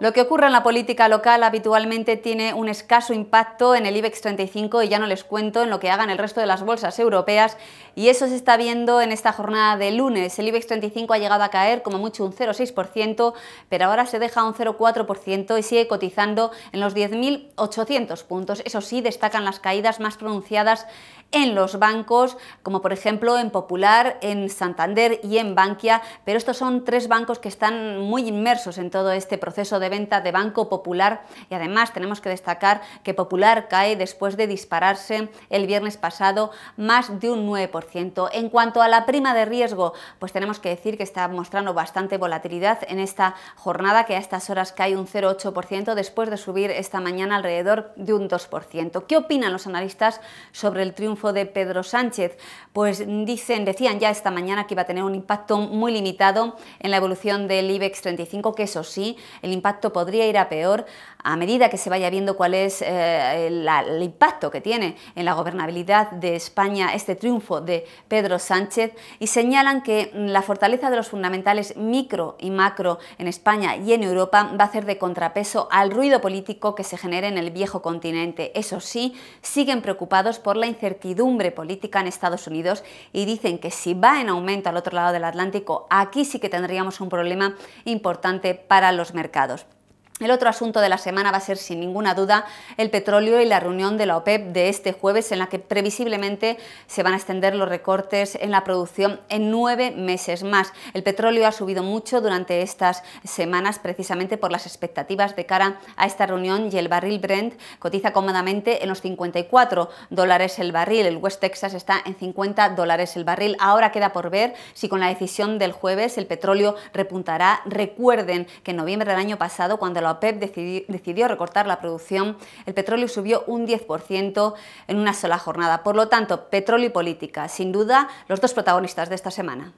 Lo que ocurre en la política local habitualmente tiene un escaso impacto en el IBEX 35 y ya no les cuento en lo que hagan el resto de las bolsas europeas y eso se está viendo en esta jornada de lunes. El IBEX 35 ha llegado a caer como mucho un 0,6%, pero ahora se deja un 0,4% y sigue cotizando en los 10.800 puntos. Eso sí, destacan las caídas más pronunciadas en los bancos, como por ejemplo en Popular, en Santander y en Bankia, pero estos son tres bancos que están muy inmersos en todo este proceso de venta de Banco Popular y además tenemos que destacar que Popular cae después de dispararse el viernes pasado más de un 9%. En cuanto a la prima de riesgo, pues tenemos que decir que está mostrando bastante volatilidad en esta jornada que a estas horas cae un 0,8% después de subir esta mañana alrededor de un 2%. ¿Qué opinan los analistas sobre el triunfo de Pedro Sánchez? Pues dicen, decían ya esta mañana que iba a tener un impacto muy limitado en la evolución del IBEX 35, que eso sí, el impacto podría ir a peor a medida que se vaya viendo cuál es eh, el, impacto que tiene en la gobernabilidad de España este triunfo de Pedro Sánchez y señalan que mm, la fortaleza de los fundamentales micro y macro en España y en Europa va a hacer de contrapeso al ruido político que se genere en el viejo continente. Eso sí, siguen preocupados por la incertidumbre política en Estados Unidos y dicen que si va en aumento al otro lado del Atlántico, aquí sí que tendríamos un problema importante para los mercados. El otro asunto de la semana va a ser sin ninguna duda el petróleo y la reunión de la OPEP de este jueves en la que previsiblemente se van a extender los recortes en la producción en nueve meses más. El petróleo ha subido mucho durante estas semanas precisamente por las expectativas de cara a esta reunión y el barril Brent cotiza cómodamente en los 54 dólares el barril. El West Texas está en 50 dólares el barril. Ahora queda por ver si con la decisión del jueves el petróleo repuntará. Recuerden que en noviembre del año pasado cuando Pep decidió recortar la producción, el petróleo subió un 10% en una sola jornada. Por lo tanto, petróleo y política, sin duda, los dos protagonistas de esta semana.